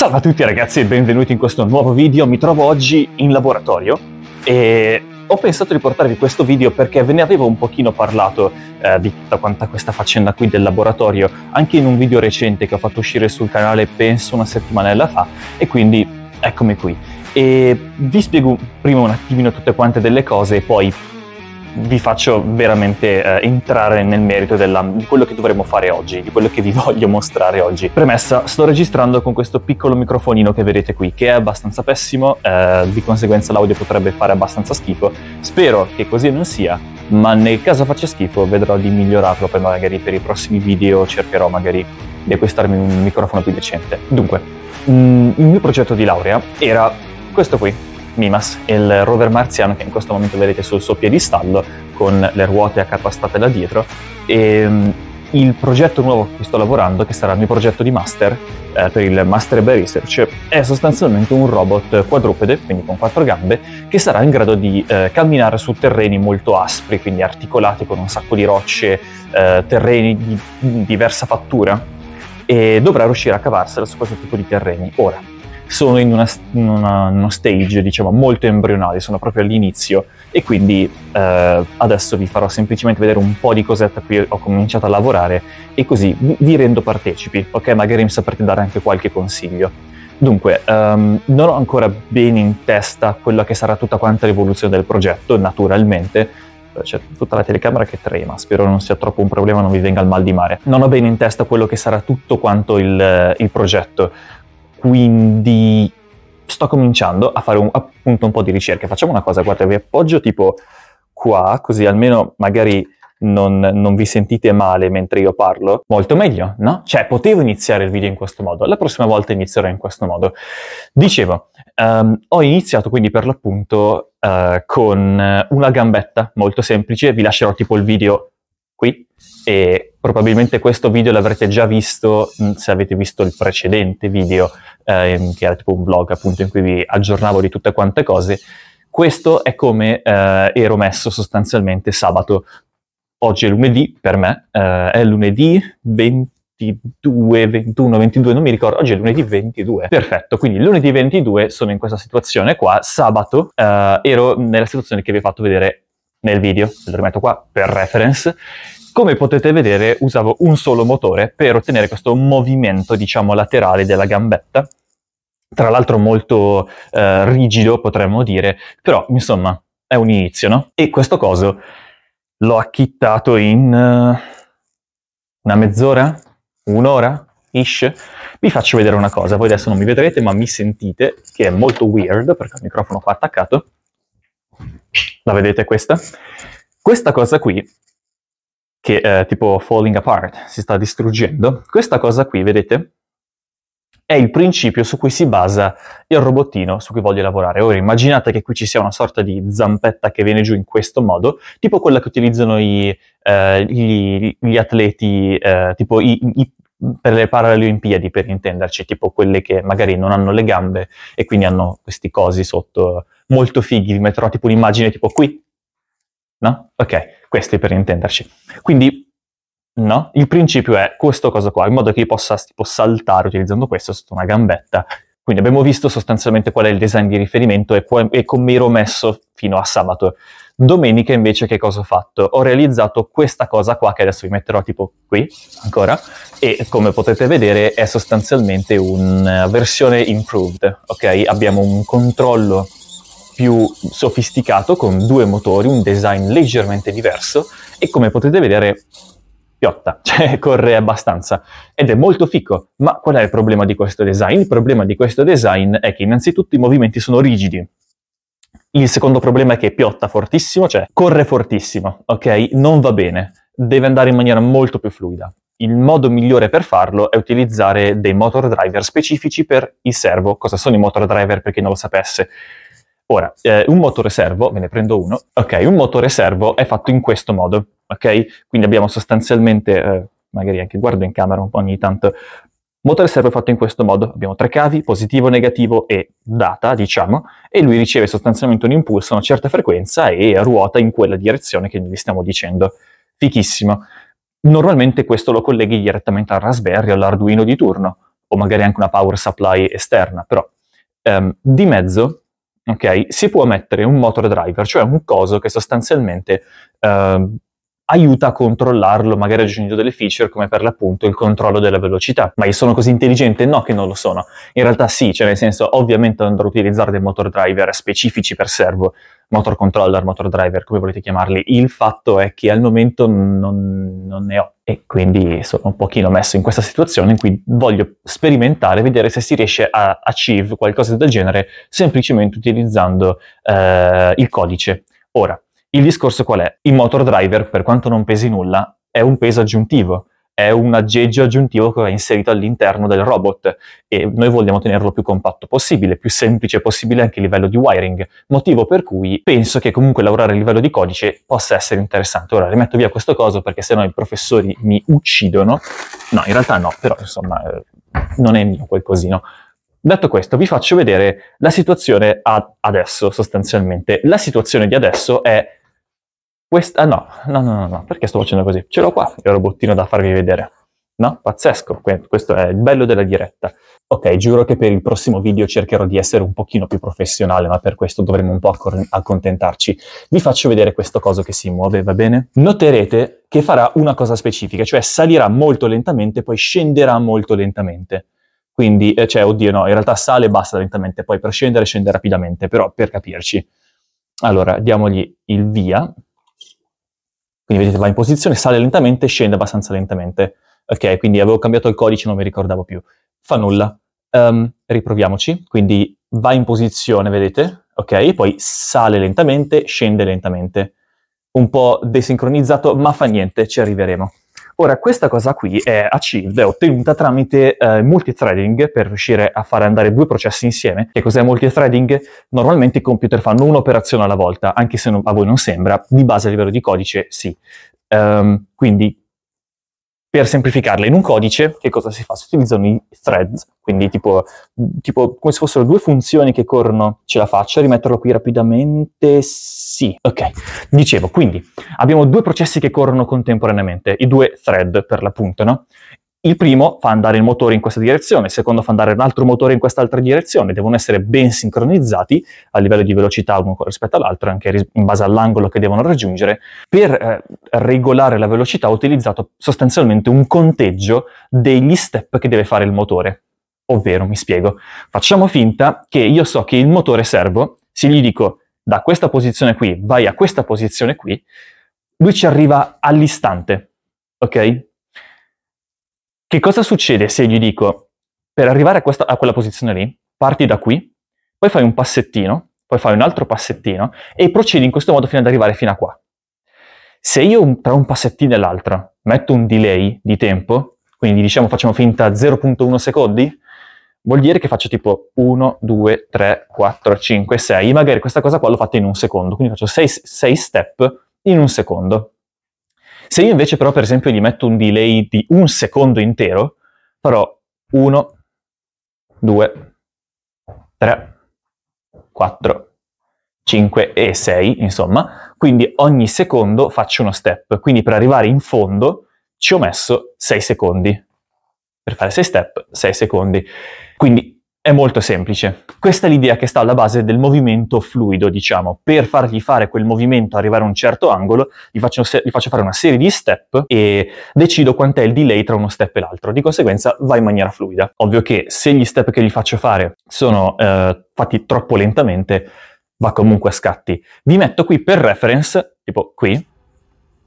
Salve a tutti ragazzi e benvenuti in questo nuovo video, mi trovo oggi in laboratorio e ho pensato di portarvi questo video perché ve ne avevo un pochino parlato eh, di tutta quanta questa faccenda qui del laboratorio anche in un video recente che ho fatto uscire sul canale penso una settimanella fa e quindi eccomi qui e vi spiego prima un attimino tutte quante delle cose e poi vi faccio veramente eh, entrare nel merito della, di quello che dovremmo fare oggi, di quello che vi voglio mostrare oggi. Premessa, sto registrando con questo piccolo microfonino che vedete qui, che è abbastanza pessimo, eh, di conseguenza l'audio potrebbe fare abbastanza schifo. Spero che così non sia, ma nel caso faccia schifo vedrò di migliorarlo, poi magari per i prossimi video cercherò magari di acquistarmi un microfono più decente. Dunque, mh, mm, il mio progetto di laurea era questo qui, Mimas, il rover marziano che in questo momento vedete sul suo piedistallo con le ruote accatastate da dietro. E, mm, il progetto nuovo che sto lavorando, che sarà il mio progetto di master eh, per il Master by Research, è sostanzialmente un robot quadrupede, quindi con quattro gambe, che sarà in grado di eh, camminare su terreni molto aspri, quindi articolati con un sacco di rocce, eh, terreni di diversa fattura, e dovrà riuscire a cavarsela su questo tipo di terreni. Ora, sono in, una, in, una, uno stage diciamo molto embrionale, sono proprio all'inizio e quindi eh, adesso vi farò semplicemente vedere un po' di cosette a cui ho cominciato a lavorare e così vi, vi rendo partecipi, ok? Magari mi saprete dare anche qualche consiglio. Dunque, um, non ho ancora bene in testa quella che sarà tutta quanta l'evoluzione del progetto, naturalmente. Eh, c'è tutta la telecamera che trema, spero non sia troppo un problema, non vi venga il mal di mare. Non ho bene in testa quello che sarà tutto quanto il, il progetto, quindi sto cominciando a fare un, appunto un po' di ricerca. Facciamo una cosa, guarda, vi appoggio tipo qua, così almeno magari non, non, vi sentite male mentre io parlo. Molto meglio, no? Cioè, potevo iniziare il video in questo modo, la prossima volta inizierò in questo modo. Dicevo, um, ho iniziato quindi per l'appunto uh, con una gambetta molto semplice, vi lascerò tipo il video qui, e probabilmente questo video l'avrete già visto mm, se avete visto il precedente video eh, che era tipo un blog appunto in cui vi aggiornavo di tutte quante cose questo è come eh, ero messo sostanzialmente sabato oggi è lunedì per me eh, è lunedì 22, 21, 22, non mi ricordo, oggi è lunedì 22. Perfetto, quindi lunedì 22 sono in questa situazione qua, sabato eh, ero nella situazione che vi ho fatto vedere nel video, lo rimetto qua per reference, come potete vedere usavo un solo motore per ottenere questo movimento diciamo laterale della gambetta, tra l'altro molto eh, rigido potremmo dire, però insomma è un inizio, no? E questo coso l'ho acchittato in uh, una mezz'ora, un'ora, ish. Vi faccio vedere una cosa, voi adesso non mi vedrete ma mi sentite, che è molto weird perché il microfono qua attaccato. La vedete questa? Questa cosa qui che è eh, tipo falling apart, si sta distruggendo. Questa cosa qui, vedete, è il principio su cui si basa il robottino su cui voglio lavorare. Ora immaginate che qui ci sia una sorta di zampetta che viene giù in questo modo, tipo quella che utilizzano i, eh, gli, gli, atleti, eh, tipo i, i, per le Paralimpiadi, per intenderci, tipo quelle che magari non hanno le gambe e quindi hanno questi cosi sotto molto fighi, vi metterò tipo un'immagine tipo qui, No? Ok, questi per intenderci. Quindi, no? Il principio è questo cosa qua, in modo che io possa tipo, saltare utilizzando questo sotto una gambetta. Quindi abbiamo visto sostanzialmente qual è il design di riferimento e, e come ero messo fino a sabato. Domenica invece che cosa ho fatto? Ho realizzato questa cosa qua che adesso vi metterò tipo qui ancora e come potete vedere è sostanzialmente una versione improved, ok? Abbiamo un controllo più sofisticato con due motori, un design leggermente diverso e come potete vedere piotta, cioè corre abbastanza ed è molto fico. Ma qual è il problema di questo design? Il problema di questo design è che innanzitutto i movimenti sono rigidi. Il secondo problema è che piotta fortissimo, cioè corre fortissimo, ok? Non va bene, deve andare in maniera molto più fluida. Il modo migliore per farlo è utilizzare dei motor driver specifici per il servo. Cosa sono i motor driver per chi non lo sapesse? Ora, eh, un motore servo, ve ne prendo uno, ok, un motore servo è fatto in questo modo, ok? Quindi abbiamo sostanzialmente, eh, magari anche guardo in camera un po' ogni tanto, motore servo è fatto in questo modo, abbiamo tre cavi, positivo, negativo e data, diciamo, e lui riceve sostanzialmente un impulso a una certa frequenza e ruota in quella direzione che gli stiamo dicendo. Fichissimo. Normalmente questo lo colleghi direttamente al Raspberry o all'Arduino di turno, o magari anche una power supply esterna, però ehm, di mezzo ok? si può mettere un motor driver, cioè un coso che sostanzialmente eh, aiuta a controllarlo, magari aggiungendo delle feature come per l'appunto il controllo della velocità. Ma io sono così intelligente? No che non lo sono. In realtà sì, cioè nel senso ovviamente andrò a utilizzare dei motor driver specifici per servo, motor controller, motor driver, come volete chiamarli. Il fatto è che al momento non, non, ne ho e quindi sono un pochino messo in questa situazione in cui voglio sperimentare, vedere se si riesce a achieve qualcosa del genere semplicemente utilizzando eh, il codice. Ora, il discorso qual è? Il motor driver, per quanto non pesi nulla, è un peso aggiuntivo è un aggeggio aggiuntivo che va inserito all'interno del robot e noi vogliamo tenerlo più compatto possibile, più semplice possibile anche a livello di wiring, motivo per cui penso che comunque lavorare a livello di codice possa essere interessante. Ora rimetto via questo coso perché sennò i professori mi uccidono. No, in realtà no, però insomma eh, non è mio quel cosino. Detto questo, vi faccio vedere la situazione ad adesso sostanzialmente. La situazione di adesso è questa, ah, no, no, no, no, perché sto facendo così? Ce l'ho qua è un robottino da farvi vedere. No? Pazzesco, questo è il bello della diretta. Ok, giuro che per il prossimo video cercherò di essere un pochino più professionale, ma per questo dovremo un po' accontentarci. Vi faccio vedere questo coso che si muove, va bene? Noterete che farà una cosa specifica, cioè salirà molto lentamente, poi scenderà molto lentamente. Quindi, eh, cioè, oddio no, in realtà sale e basta lentamente, poi per scendere scende rapidamente, però per capirci. Allora, diamogli il via. Quindi vedete va in posizione, sale lentamente, scende abbastanza lentamente. Ok, quindi avevo cambiato il codice, non mi ricordavo più. Fa nulla. Um, riproviamoci, quindi va in posizione, vedete? Ok, poi sale lentamente, scende lentamente. Un po' desincronizzato, ma fa niente, ci arriveremo. Ora, questa cosa qui è achieved, è ottenuta tramite eh, multithreading per riuscire a fare andare due processi insieme. Che cos'è multithreading? Normalmente i computer fanno un'operazione alla volta, anche se non, a voi non sembra, di base a livello di codice sì. Um, quindi per semplificarla in un codice, che cosa si fa? Si utilizzano i threads, quindi tipo, tipo, come se fossero due funzioni che corrono. Ce la faccio a rimetterlo qui rapidamente? Sì. Ok, dicevo, quindi abbiamo due processi che corrono contemporaneamente, i due thread per l'appunto, no? Il primo fa andare il motore in questa direzione, il secondo fa andare un altro motore in quest'altra direzione, devono essere ben sincronizzati a livello di velocità uno rispetto all'altro, anche in base all'angolo che devono raggiungere. Per eh, regolare la velocità ho utilizzato sostanzialmente un conteggio degli step che deve fare il motore. Ovvero, mi spiego, facciamo finta che io so che il motore servo, se gli dico da questa posizione qui vai a questa posizione qui, lui ci arriva all'istante, ok? Che cosa succede se gli dico, per arrivare a, questa, a quella posizione lì, parti da qui, poi fai un passettino, poi fai un altro passettino e procedi in questo modo fino ad arrivare fino a qua. Se io tra un passettino e l'altro metto un delay di tempo, quindi diciamo facciamo finta 0.1 secondi, vuol dire che faccio tipo 1, 2, 3, 4, 5, 6, magari questa cosa qua l'ho fatta in un secondo, quindi faccio 6, 6 step in un secondo. Se io invece però per esempio gli metto un delay di un secondo intero, farò 1, 2, 3, 4, 5 e 6, insomma, quindi ogni secondo faccio uno step, quindi per arrivare in fondo ci ho messo 6 secondi. Per fare 6 step, 6 secondi. Quindi è molto semplice. Questa è l'idea che sta alla base del movimento fluido, diciamo. Per fargli fare quel movimento, arrivare a un certo angolo, gli faccio, gli faccio fare una serie di step e decido quant'è il delay tra uno step e l'altro. Di conseguenza va in maniera fluida. Ovvio che se gli step che gli faccio fare sono eh, fatti troppo lentamente, va comunque a scatti. Vi metto qui per reference, tipo qui,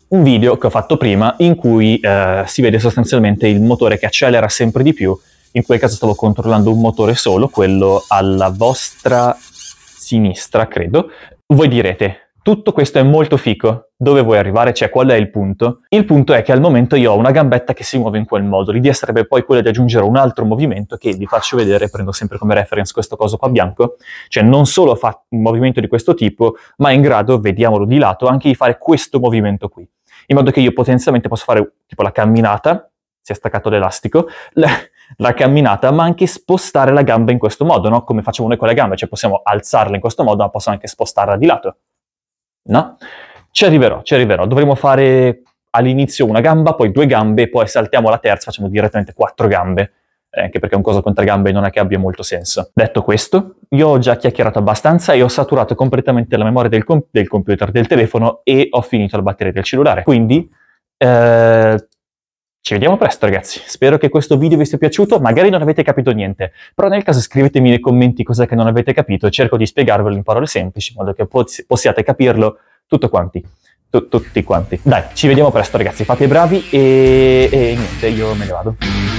un video che ho fatto prima in cui eh, si vede sostanzialmente il motore che accelera sempre di più in quel caso stavo controllando un motore solo, quello alla vostra sinistra, credo. Voi direte, tutto questo è molto fico, dove vuoi arrivare, cioè qual è il punto? Il punto è che al momento io ho una gambetta che si muove in quel modo, l'idea sarebbe poi quella di aggiungere un altro movimento che vi faccio vedere, prendo sempre come reference questo coso qua bianco, cioè non solo fa un movimento di questo tipo, ma è in grado, vediamolo di lato, anche di fare questo movimento qui, in modo che io potenzialmente posso fare tipo la camminata, si è staccato l'elastico, le la camminata, ma anche spostare la gamba in questo modo, no? Come facciamo noi con le gambe, cioè possiamo alzarla in questo modo, ma posso anche spostarla di lato, no? Ci arriverò, ci arriverò. Dovremo fare all'inizio una gamba, poi due gambe, poi saltiamo la terza, facciamo direttamente quattro gambe, eh, anche perché un coso con tre gambe non è che abbia molto senso. Detto questo, io ho già chiacchierato abbastanza e ho saturato completamente la memoria del, com del computer, del telefono e ho finito la batteria del cellulare. Quindi eh, ci vediamo presto ragazzi, spero che questo video vi sia piaciuto, magari non avete capito niente, però nel caso scrivetemi nei commenti cosa che non avete capito e cerco di spiegarvelo in parole semplici, in modo che possiate capirlo tutto quanti, tu tutti quanti. Dai, ci vediamo presto ragazzi, fate i bravi e, e niente, io me ne vado.